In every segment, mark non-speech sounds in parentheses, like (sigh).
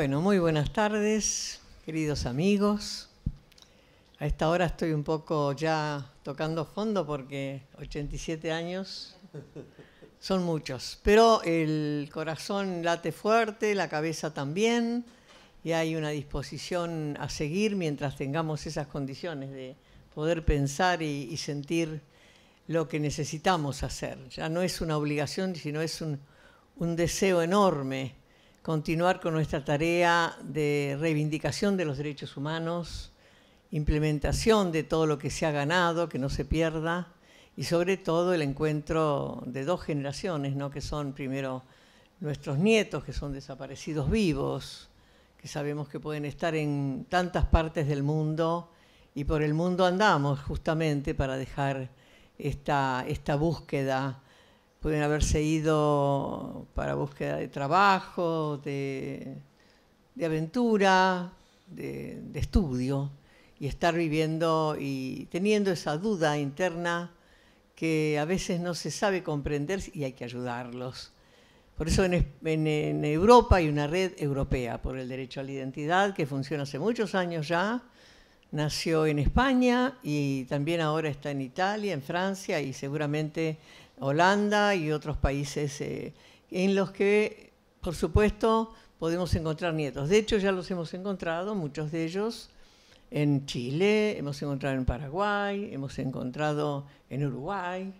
Bueno, muy buenas tardes, queridos amigos. A esta hora estoy un poco ya tocando fondo porque 87 años son muchos, pero el corazón late fuerte, la cabeza también, y hay una disposición a seguir mientras tengamos esas condiciones de poder pensar y, sentir lo que necesitamos hacer. Ya no es una obligación, sino es un, un deseo enorme continuar con nuestra tarea de reivindicación de los derechos humanos, implementación de todo lo que se ha ganado, que no se pierda, y sobre todo el encuentro de dos generaciones, ¿no? que son primero nuestros nietos, que son desaparecidos vivos, que sabemos que pueden estar en tantas partes del mundo, y por el mundo andamos justamente para dejar esta, esta búsqueda Pueden haberse ido para búsqueda de trabajo, de, aventura, de, estudio, y estar viviendo y teniendo esa duda interna que a veces no se sabe comprender y hay que ayudarlos. Por eso en, en Europa hay una red europea por el derecho a la identidad que funciona hace muchos años ya, nació en España y también ahora está en Italia, en Francia y seguramente Holanda y otros países eh, en los que, por supuesto, podemos encontrar nietos. De hecho, ya los hemos encontrado, muchos de ellos, en Chile, hemos encontrado en Paraguay, hemos encontrado en Uruguay,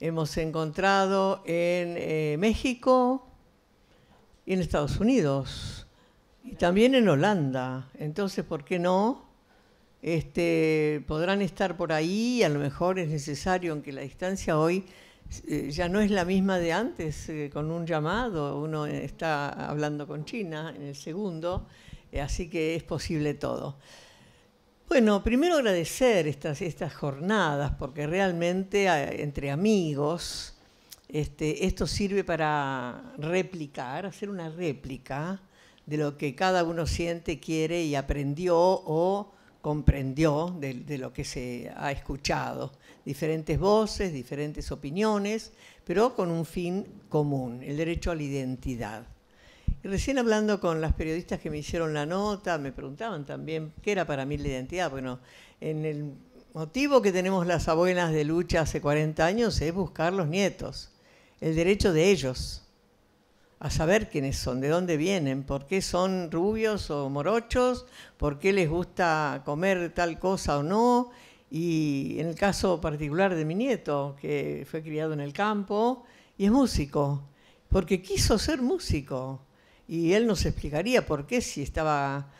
hemos encontrado en eh, México y en Estados Unidos, y también en Holanda. Entonces, ¿por qué no? Este, podrán estar por ahí, a lo mejor es necesario, aunque la distancia hoy eh, ya no es la misma de antes, eh, con un llamado, uno está hablando con China en el segundo, eh, así que es posible todo. Bueno, primero agradecer estas, estas jornadas, porque realmente entre amigos, este, esto sirve para replicar, hacer una réplica de lo que cada uno siente, quiere y aprendió o comprendió de, lo que se ha escuchado. Diferentes voces, diferentes opiniones, pero con un fin común, el derecho a la identidad. Y recién hablando con las periodistas que me hicieron la nota, me preguntaban también qué era para mí la identidad. Bueno, en el motivo que tenemos las abuelas de lucha hace 40 años es buscar los nietos, el derecho de ellos a saber quiénes son, de dónde vienen, por qué son rubios o morochos, por qué les gusta comer tal cosa o no. Y en el caso particular de mi nieto, que fue criado en el campo y es músico, porque quiso ser músico. Y él nos explicaría por qué si estaba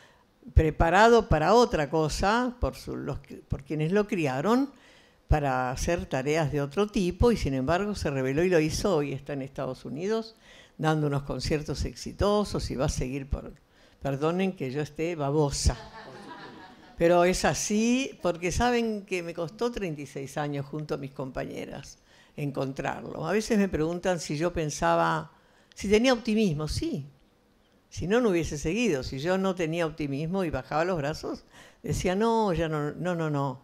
preparado para otra cosa, por, quienes lo criaron, para hacer tareas de otro tipo, y sin embargo se reveló y lo hizo, y está en Estados Unidos dando unos conciertos exitosos y va a seguir por... Perdonen que yo esté babosa. Pero es así porque saben que me costó 36 años junto a mis compañeras encontrarlo. A veces me preguntan si yo pensaba, si tenía optimismo, sí. Si no, no hubiese seguido. Si yo no tenía optimismo y bajaba los brazos, decía, no, ya no, no, no, no.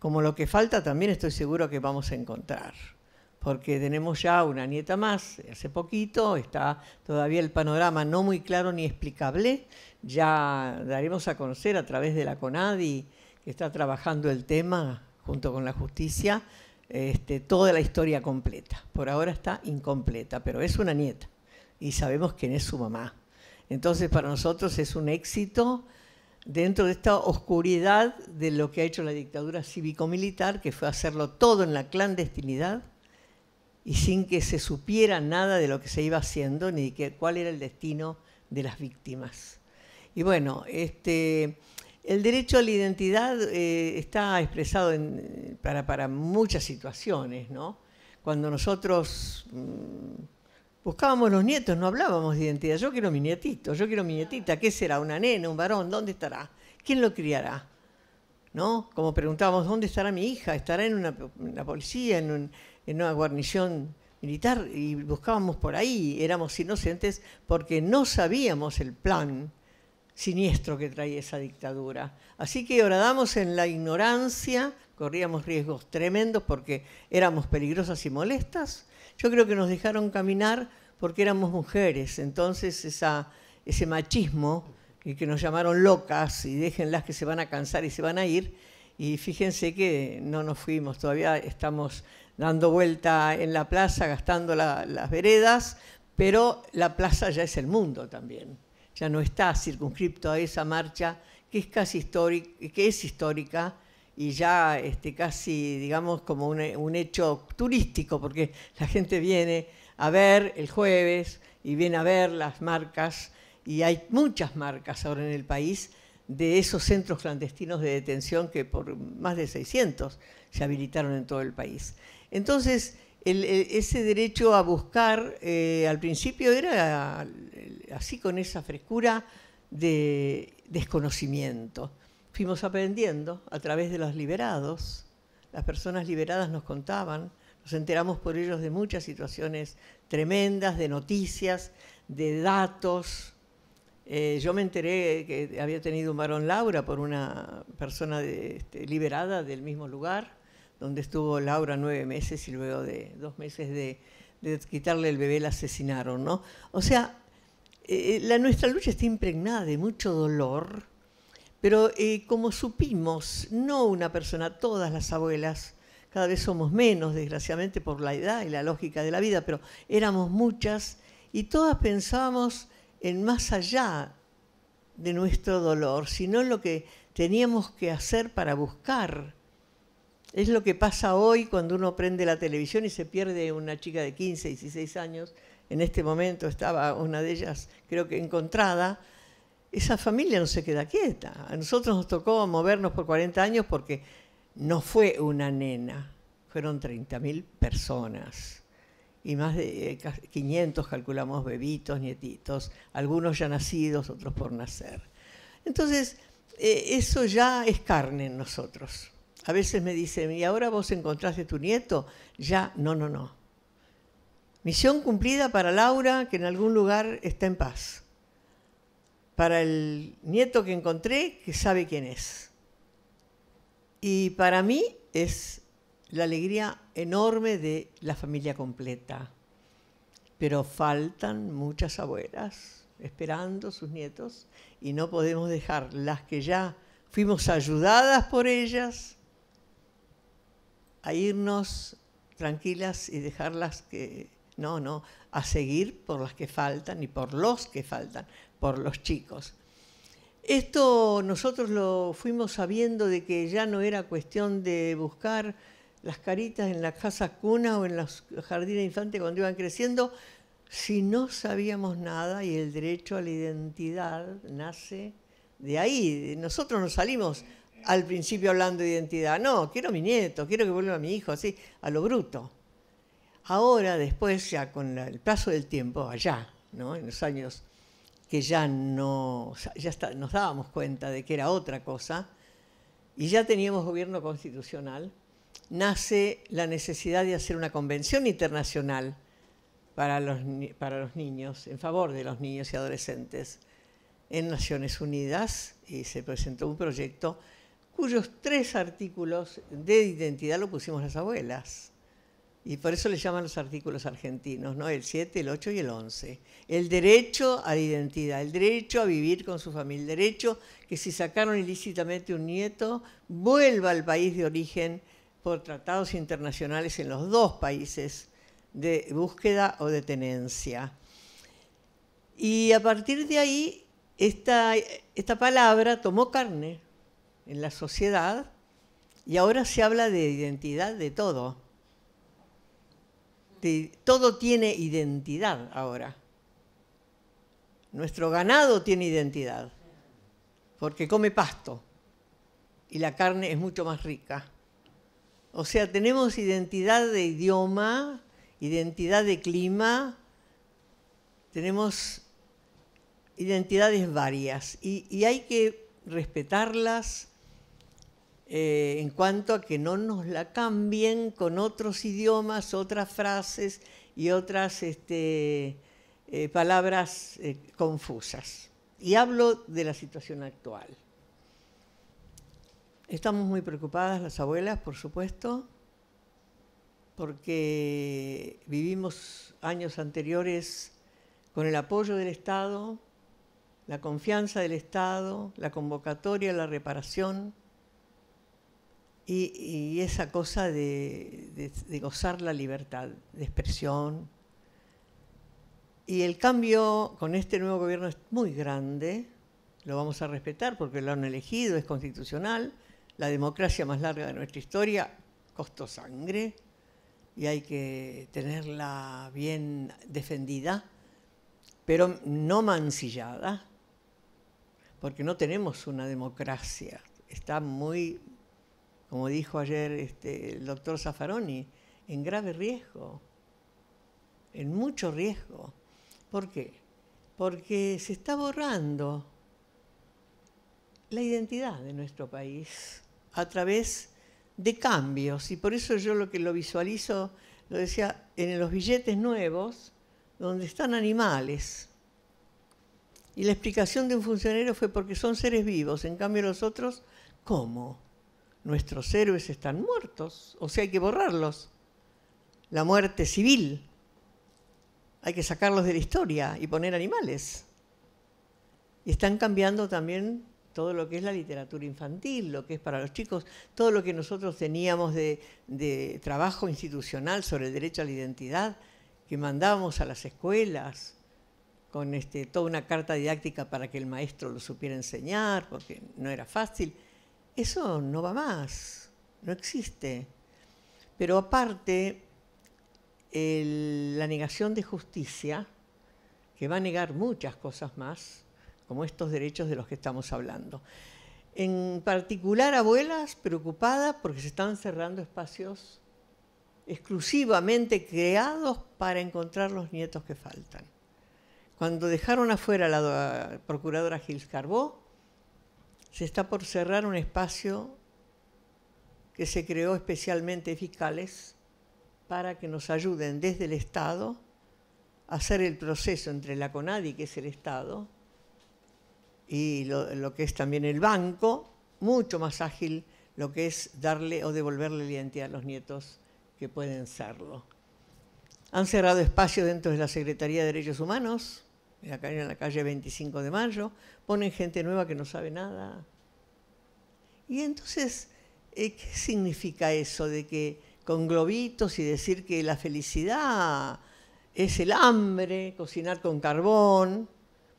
Como lo que falta, también estoy seguro que vamos a encontrar porque tenemos ya una nieta más, hace poquito, está todavía el panorama no muy claro ni explicable, ya daremos a conocer a través de la CONADI, que está trabajando el tema junto con la justicia, este, toda la historia completa. Por ahora está incompleta, pero es una nieta y sabemos quién es su mamá. Entonces para nosotros es un éxito dentro de esta oscuridad de lo que ha hecho la dictadura cívico-militar, que fue hacerlo todo en la clandestinidad, y sin que se supiera nada de lo que se iba haciendo ni que, cuál era el destino de las víctimas. Y bueno, este, el derecho a la identidad eh, está expresado para, muchas situaciones, ¿no? Cuando nosotros mm, buscábamos los nietos, no hablábamos de identidad. Yo quiero mi nietito, yo quiero mi nietita. ¿Qué será? ¿Una nena? ¿Un varón? ¿Dónde estará? ¿Quién lo criará? ¿No? Como preguntábamos, ¿dónde estará mi hija? ¿Estará en, una, en la policía? En un, en una guarnición militar y buscábamos por ahí, éramos inocentes porque no sabíamos el plan siniestro que traía esa dictadura. Así que horadamos en la ignorancia, corríamos riesgos tremendos porque éramos peligrosas y molestas. Yo creo que nos dejaron caminar porque éramos mujeres, entonces esa, ese machismo que nos llamaron locas y déjenlas que se van a cansar y se van a ir. Y fíjense que no nos fuimos, todavía estamos dando vuelta en la plaza, gastando las veredas, pero la plaza ya es el mundo también, ya no está circunscripto a esa marcha que es casi histórica, que es histórica y ya este, casi, digamos, como un hecho turístico, porque la gente viene a ver el jueves y viene a ver las marcas, y hay muchas marcas ahora en el país de esos centros clandestinos de detención que por más de 600 se habilitaron en todo el país. Entonces, ese derecho a buscar eh, al principio era eh, así con esa frescura de desconocimiento. Fuimos aprendiendo a través de los liberados. Las personas liberadas nos contaban, nos enteramos por ellos de muchas situaciones tremendas, de noticias, de datos. Eh, yo me enteré que había tenido un varón Laura por una persona este, liberada del mismo lugar donde estuvo Laura nueve meses y luego de dos meses de, quitarle el bebé la asesinaron, ¿no? O sea, eh, la, nuestra lucha está impregnada de mucho dolor, pero eh, como supimos, no una persona, todas las abuelas, cada vez somos menos, desgraciadamente, por la edad y la lógica de la vida, pero éramos muchas y todas pensábamos en más allá de nuestro dolor, sino en lo que teníamos que hacer para buscar es lo que pasa hoy cuando uno prende la televisión y se pierde una chica de 15, 16 años. En este momento estaba una de ellas, creo que encontrada. Esa familia no se queda quieta. A nosotros nos tocó movernos por 40 años porque no fue una nena, fueron 30.000 personas y más de 500 eh, calculamos bebitos, nietitos, algunos ya nacidos, otros por nacer. Entonces, eh, eso ya es carne en nosotros. A veces me dicen, ¿y ahora vos encontraste tu nieto? Ya, no, no, no. Misión cumplida para Laura, que en algún lugar está en paz. Para el nieto que encontré, que sabe quién es. Y para mí es la alegría enorme de la familia completa. Pero faltan muchas abuelas esperando sus nietos y no podemos dejar las que ya fuimos ayudadas por ellas a irnos tranquilas y dejarlas que... No, no, a seguir por las que faltan y por los que faltan, por los chicos. Esto nosotros lo fuimos sabiendo de que ya no era cuestión de buscar las caritas en la casa cuna o en los jardines infantes cuando iban creciendo, si no sabíamos nada y el derecho a la identidad nace de ahí. Nosotros nos salimos al principio hablando de identidad. No, quiero a mi nieto, quiero que vuelva a mi hijo, así, a lo bruto. Ahora, después, ya con el paso del tiempo, allá, en los años que ya, no, ya nos dábamos cuenta de que era otra cosa, y ya teníamos gobierno constitucional, nace la necesidad de hacer una convención internacional para los, para los niños, en favor de los niños y adolescentes, en Naciones Unidas, y se presentó un proyecto cuyos tres artículos de identidad lo pusimos las abuelas. Y por eso le llaman los artículos argentinos, ¿no? El 7, el 8 y el 11. El derecho a la identidad, el derecho a vivir con su familia, el derecho que si sacaron ilícitamente un nieto, vuelva al país de origen por tratados internacionales en los dos países de búsqueda o de tenencia. Y a partir de ahí, esta, esta palabra tomó carne, en la sociedad y ahora se habla de identidad de todo. todo tiene identidad ahora. Nuestro ganado tiene identidad, porque come pasto y la carne es mucho más rica. O sea, tenemos identidad de idioma, identidad de clima, tenemos identidades varias y hay que respetarlas eh, en cuanto a que no nos la cambien con otros idiomas, otras frases y otras este, eh, palabras eh, confusas. Y hablo de la situación actual. Estamos muy preocupadas las abuelas, por supuesto, porque vivimos años anteriores con el apoyo del Estado, la confianza del Estado, la convocatoria, la reparación, y, esa cosa de, de gozar la libertad de expresión. Y el cambio con este nuevo gobierno es muy grande, lo vamos a respetar porque lo han elegido, es constitucional, la democracia más larga de nuestra historia costó sangre y hay que tenerla bien defendida, pero no mancillada, porque no tenemos una democracia, está muy como dijo ayer este, el doctor Zaffaroni, en grave riesgo, en mucho riesgo. ¿Por qué? Porque se está borrando la identidad de nuestro país a través de cambios. Y por eso yo lo que lo visualizo, lo decía, en los billetes nuevos, donde están animales. Y la explicación de un funcionario fue porque son seres vivos, en cambio los otros, ¿cómo? nuestros héroes están muertos, o sea, hay que borrarlos. La muerte civil, hay que sacarlos de la historia y poner animales. Y están cambiando también todo lo que es la literatura infantil, lo que es para los chicos, todo lo que nosotros teníamos de, trabajo institucional sobre el derecho a la identidad, que mandábamos a las escuelas con este, toda una carta didáctica para que el maestro lo supiera enseñar, porque no era fácil eso no va más, no existe. Pero aparte, la negación de justicia, que va a negar muchas cosas más, como estos derechos de los que estamos hablando. En particular, abuelas preocupadas porque se están cerrando espacios exclusivamente creados para encontrar los nietos que faltan. Cuando dejaron afuera a la procuradora Gils Carbó, se está por cerrar un espacio que se creó especialmente fiscales para que nos ayuden desde el Estado a hacer el proceso entre la CONADI, que es el Estado, y lo, lo que es también el banco, mucho más ágil lo que es darle o devolverle la identidad a los nietos que pueden serlo. Han cerrado espacio dentro de la Secretaría de Derechos Humanos, acá en la calle 25 de mayo, ponen gente nueva que no sabe nada. Y entonces, eh, ¿qué significa eso de que con globitos y decir que la felicidad es el hambre, cocinar con carbón,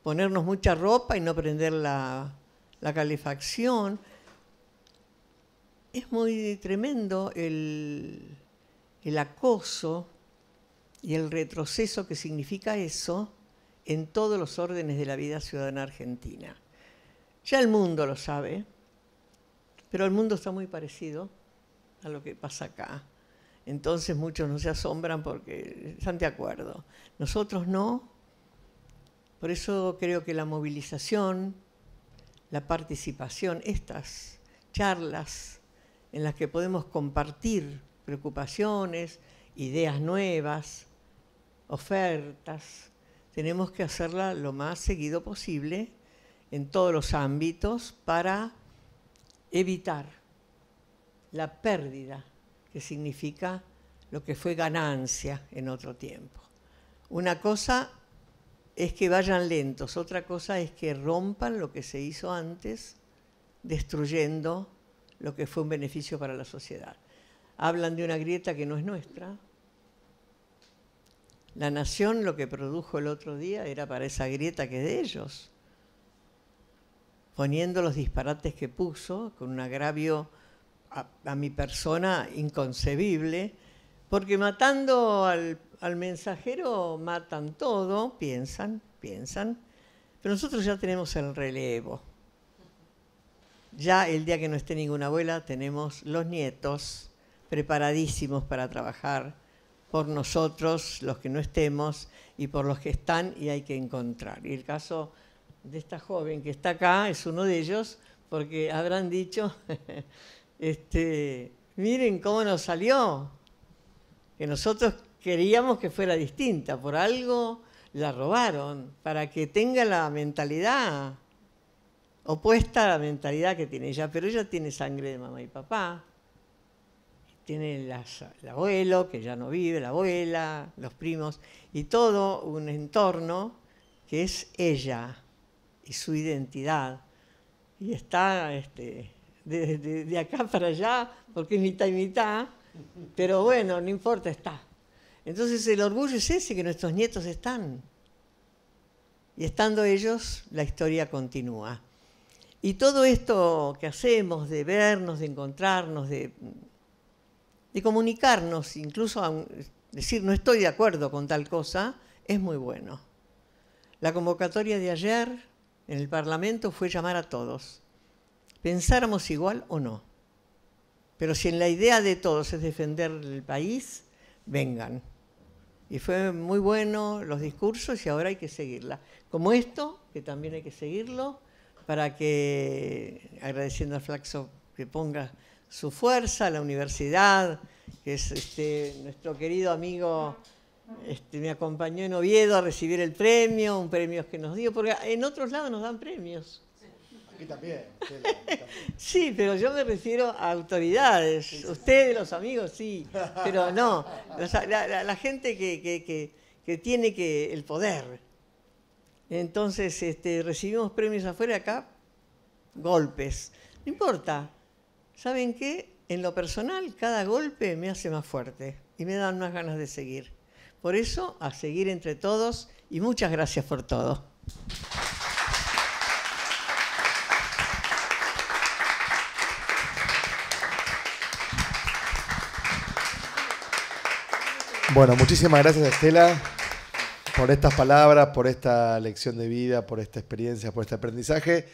ponernos mucha ropa y no prender la, calefacción? Es muy tremendo el acoso y el retroceso que significa eso en todos los órdenes de la vida ciudadana argentina. Ya el mundo lo sabe, pero el mundo está muy parecido a lo que pasa acá. Entonces muchos no se asombran porque están de acuerdo. Nosotros no. Por eso creo que la movilización, la participación, estas charlas en las que podemos compartir preocupaciones, ideas nuevas, ofertas, tenemos que hacerla lo más seguido posible en todos los ámbitos para evitar la pérdida que significa lo que fue ganancia en otro tiempo. Una cosa es que vayan lentos, otra cosa es que rompan lo que se hizo antes, destruyendo lo que fue un beneficio para la sociedad. Hablan de una grieta que no es nuestra, la nación lo que produjo el otro día era para esa grieta que de ellos, poniendo los disparates que puso, con un agravio a, mi persona inconcebible, porque matando al mensajero matan todo, piensan, piensan, pero nosotros ya tenemos el relevo. Ya el día que no esté ninguna abuela tenemos los nietos preparadísimos para trabajar por nosotros, los que no estemos, y por los que están y hay que encontrar. Y el caso de esta joven que está acá es uno de ellos, porque habrán dicho, (laughs) este, miren cómo nos salió, que nosotros queríamos que fuera distinta, por algo la robaron, para que tenga la mentalidad opuesta a la mentalidad que tiene ella, pero ella tiene sangre de mamá y papá, tiene el abuelo, que ya no vive, la abuela, los primos, y todo un entorno que es ella y su identidad. Y está este, de, acá para allá, porque es mitad y mitad, pero bueno, no importa, está. Entonces el orgullo es ese, que nuestros nietos están. Y estando ellos, la historia continúa. Y todo esto que hacemos de vernos, de encontrarnos, de de comunicarnos, incluso decir no estoy de acuerdo con tal cosa, es muy bueno. La convocatoria de ayer en el Parlamento fue llamar a todos, pensáramos igual o no. Pero si en la idea de todos es defender el país, vengan. Y fue muy bueno los discursos y ahora hay que seguirla. Como esto, que también hay que seguirlo, para que, agradeciendo al Flaxo que ponga su fuerza, la universidad, que es este, nuestro querido amigo, este, me acompañó en Oviedo a recibir el premio, un premio que nos dio, porque en otros lados nos dan premios. Aquí también. (laughs) sí, pero yo me refiero a autoridades, ustedes, los amigos, sí, pero no, (laughs) la, gente que, tiene que el poder. Entonces, este, recibimos premios afuera acá, golpes. No importa, ¿saben qué? En lo personal, cada golpe me hace más fuerte y me dan más ganas de seguir. Por eso, a seguir entre todos y muchas gracias por todo. Bueno, muchísimas gracias Estela por estas palabras, por esta lección de vida, por esta experiencia, por este aprendizaje.